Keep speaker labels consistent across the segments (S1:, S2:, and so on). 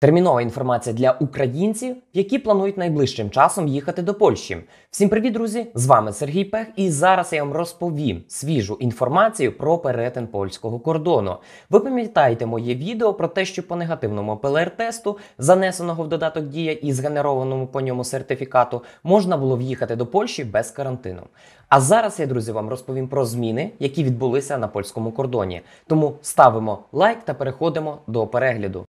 S1: Термінова інформація для українців, які планують найближчим часом їхати до Польщі. Всім привіт, друзі! З вами Сергій Пех, і зараз я вам розповім свіжу інформацію про перетин польського кордону. Ви пам'ятаєте моє відео про те, що по негативному ПЛР-тесту, занесеного в додаток Дія і згенерованому по ньому сертифікату, можна було в'їхати до Польщі без карантину. А зараз я, друзі, вам розповім про зміни, які відбулися на польському кордоні. Тому ставимо лайк та переходимо до перегляду.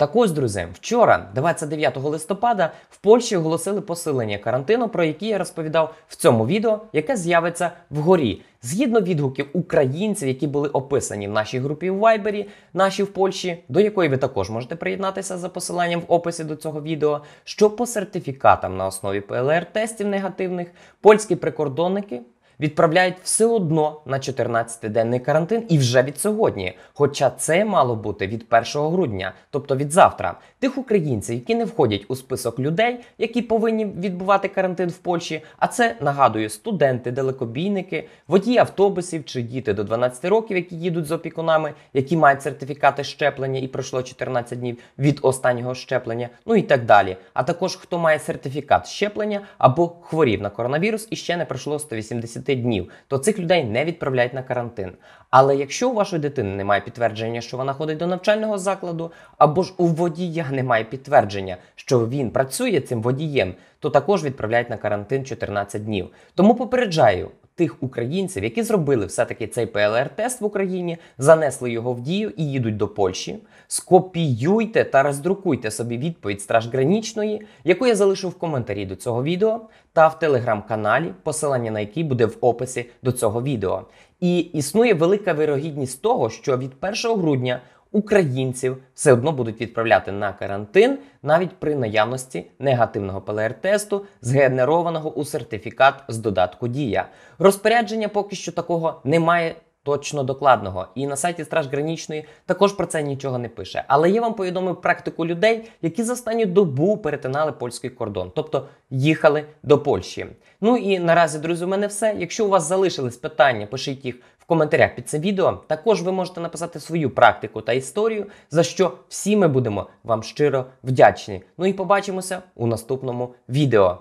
S1: Так ось, друзі, вчора, 29 листопада, в Польщі оголосили посилення карантину, про які я розповідав в цьому відео, яке з'явиться вгорі. Згідно відгуків українців, які були описані в нашій групі в Вайбері, наші в Польщі, до якої ви також можете приєднатися за посиланням в описі до цього відео, що по сертифікатам на основі ПЛР тестів негативних польські прикордонники відправляють все одно на 14-денний карантин і вже від сьогодні. Хоча це мало бути від 1 грудня, тобто від завтра, тих українців, які не входять у список людей, які повинні відбувати карантин в Польщі. А це нагадую, студенти, далекобійники, водії автобусів чи діти до 12 років, які їдуть з опікунами, які мають сертифікати щеплення і пройшло 14 днів від останнього щеплення, ну і так далі. А також хто має сертифікат щеплення або хворів на коронавірус і ще не пройшло 180 днів, то цих людей не відправляють на карантин. Але якщо у вашої дитини немає підтвердження, що вона ходить до навчального закладу, або ж у водія немає підтвердження, що він працює цим водієм, то також відправляють на карантин 14 днів. Тому попереджаю тих українців, які зробили все-таки цей ПЛР-тест в Україні, занесли його в дію і їдуть до Польщі. Скопіюйте та роздрукуйте собі відповідь Стражгранічної, яку я залишу в коментарі до цього відео, та в телеграм-каналі, посилання на який буде в описі до цього відео. І існує велика вирогідність того, що від 1 грудня українців все одно будуть відправляти на карантин навіть при наявності негативного ПЛР-тесту, згенерованого у сертифікат з додатку Дія. Розпорядження поки що такого немає. Точно докладного і на сайті Страж Гранічної також про це нічого не пише. Але я вам повідомив практику людей, які за останню добу перетинали польський кордон, тобто їхали до Польщі. Ну і наразі, друзі, у мене все. Якщо у вас залишились питання, пишіть їх коментарях під цим відео. Також ви можете написати свою практику та історію, за що всі ми будемо вам щиро вдячні. Ну і побачимося у наступному відео.